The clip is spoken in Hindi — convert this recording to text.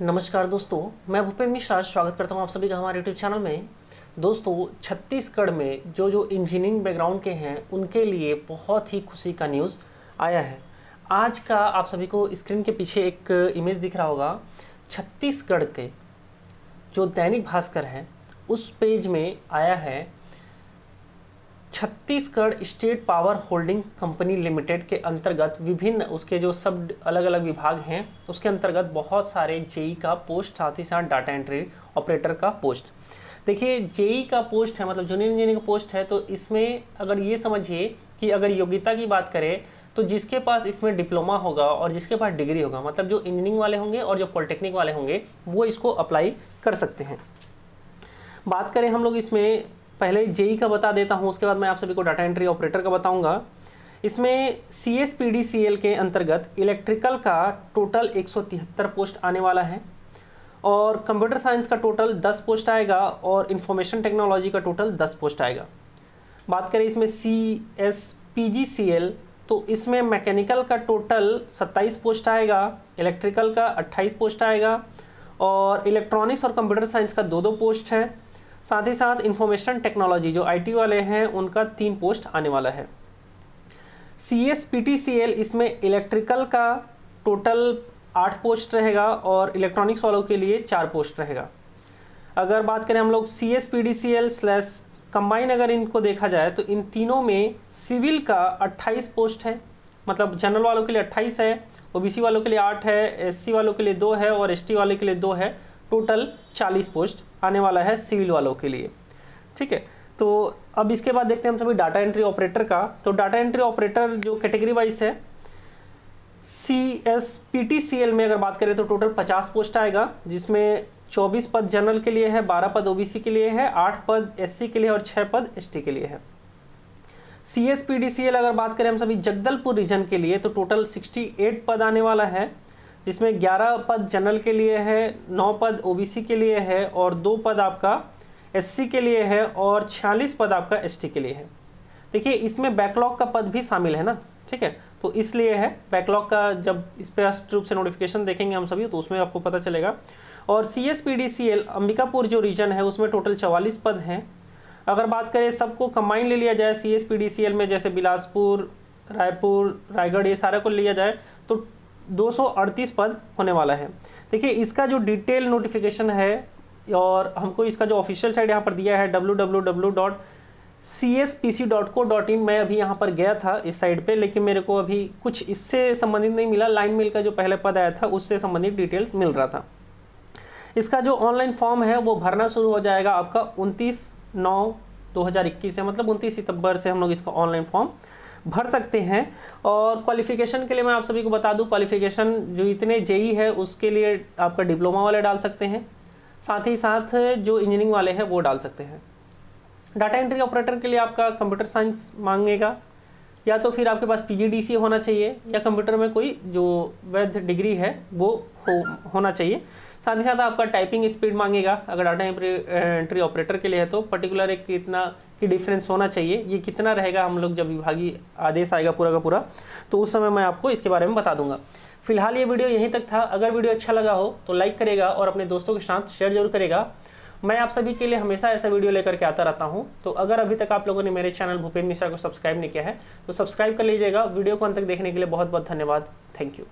नमस्कार दोस्तों मैं भूपेंद्र मिश्रा स्वागत करता हूं आप सभी का हमारे यूट्यूब चैनल में दोस्तों छत्तीसगढ़ में जो जो इंजीनियरिंग बैकग्राउंड के हैं उनके लिए बहुत ही खुशी का न्यूज़ आया है आज का आप सभी को स्क्रीन के पीछे एक इमेज दिख रहा होगा छत्तीसगढ़ के जो दैनिक भास्कर है उस पेज में आया है Chhattisgarh state power holding company limited के अंतर्गत विभिन्न उसके जो सब अलग अलग विभाग हैं उसके अंतर्गत बहुत सारे जेई का पोस्ट साथ ही साथ डाटा एंट्री ऑपरेटर का पोस्ट देखिए जेई का पोस्ट है मतलब जूनियर इंजीनियर का पोस्ट है तो इसमें अगर ये समझिए कि अगर योग्यता की बात करें तो जिसके पास इसमें डिप्लोमा होगा और जिसके पास डिग्री होगा मतलब जो इंजीनियरिंग वाले होंगे और जो पॉलिटेक्निक वाले होंगे वो इसको अप्लाई कर सकते हैं बात करें हम लोग इसमें पहले जेई का बता देता हूँ उसके बाद मैं आप सभी को डाटा एंट्री ऑपरेटर का बताऊँगा इसमें C S P D C L के अंतर्गत इलेक्ट्रिकल का टोटल तिहत्तर पोस्ट आने वाला है और कंप्यूटर साइंस का टोटल 10 पोस्ट आएगा और इन्फॉर्मेशन टेक्नोलॉजी का टोटल 10 पोस्ट आएगा बात करें इसमें C S P G C L तो इसमें मैकेनिकल का टोटल 27 पोस्ट आएगा इलेक्ट्रिकल का 28 पोस्ट आएगा और इलेक्ट्रॉनिक्स और कंप्यूटर साइंस का दो दो पोस्ट है साथ ही साथ इंफॉर्मेशन टेक्नोलॉजी जो आईटी वाले हैं उनका तीन पोस्ट आने वाला है C S P T C L इसमें इलेक्ट्रिकल का टोटल आठ पोस्ट रहेगा और इलेक्ट्रॉनिक्स वालों के लिए चार पोस्ट रहेगा अगर बात करें हम लोग C S P D C L slash combine अगर इनको देखा जाए तो इन तीनों में सिविल का 28 पोस्ट है मतलब जनरल वालों के लिए 28 है ओबीसी वालों के लिए आठ है एससी वालों के लिए दो है और एसटी वाले के लिए दो है टोटल 40 पोस्ट आने वाला है सिविल वालों के लिए ठीक है तो अब इसके बाद देखते हैं हम सभी डाटा एंट्री ऑपरेटर का तो डाटा एंट्री ऑपरेटर जो कैटेगरी वाइज है C S P T C L में अगर बात करें तो टोटल 50 पोस्ट आएगा जिसमें 24 पद जनरल के लिए है 12 पद ओबीसी के लिए है 8 पद एससी के लिए और 6 पद एसटी के लिए है C S P D C L अगर बात करें हम सभी जगदलपुर रीजन के लिए तो टोटल 68 पद आने वाला है जिसमें 11 पद जनरल के लिए है 9 पद ओबीसी के लिए है और दो पद आपका एससी के लिए है और 46 पद आपका एसटी के लिए है देखिए इसमें बैकलॉग का पद भी शामिल है ना ठीक है तो इसलिए है बैकलॉग का जब स्पष्ट रूप से नोटिफिकेशन देखेंगे हम सभी तो उसमें आपको पता चलेगा और C S P D C L Ambikapur जो रीजन है उसमें टोटल चवालीस पद हैं अगर बात करें सबको कंबाइन ले लिया जाए C S P D C L में जैसे बिलासपुर रायपुर रायगढ़ ये सारे को लिया जाए तो 238 पद होने वाला है देखिए इसका जो डिटेल नोटिफिकेशन है और हमको इसका जो ऑफिशियल साइट यहाँ पर दिया है W W W dot C S P C co dot इन मैं अभी यहाँ पर गया था इस साइट पे लेकिन मेरे को अभी कुछ इससे संबंधित नहीं मिला लाइन मिल का जो पहले पद आया था उससे संबंधित डिटेल्स मिल रहा था इसका जो ऑनलाइन फॉर्म है वो भरना शुरू हो जाएगा आपका उनतीस नौ 2021 से मतलब उनतीस सितंबर से हम लोग इसका ऑनलाइन फॉर्म भर सकते हैं और क्वालिफिकेशन के लिए मैं आप सभी को बता दूं क्वालिफिकेशन जो इतने जेई है उसके लिए आपका डिप्लोमा वाले डाल सकते हैं साथ ही साथ जो इंजीनियरिंग वाले हैं वो डाल सकते हैं डाटा एंट्री ऑपरेटर के लिए आपका कंप्यूटर साइंस मांगेगा या तो फिर आपके पास पी होना चाहिए या कंप्यूटर में कोई जो वैध डिग्री है वो हो होना चाहिए साथ ही साथ आपका टाइपिंग स्पीड मांगेगा अगर डाटा एंट्री ऑपरेटर के लिए है तो पर्टिकुलर एक इतना कि डिफरेंस होना चाहिए ये कितना रहेगा हम लोग जब विभागीय आदेश आएगा पूरा का पूरा तो उस समय मैं आपको इसके बारे में बता दूंगा फिलहाल ये वीडियो यहीं तक था अगर वीडियो अच्छा लगा हो तो लाइक करेगा और अपने दोस्तों के साथ शेयर जरूर करेगा मैं आप सभी के लिए हमेशा ऐसा वीडियो लेकर के आता रहता हूँ तो अगर अभी तक आप लोगों ने मेरे चैनल भूपेन मिश्रा को सब्सक्राइब नहीं किया है तो सब्सक्राइब कर लीजिएगा वीडियो को अंत तक देखने के लिए बहुत बहुत धन्यवाद थैंक यू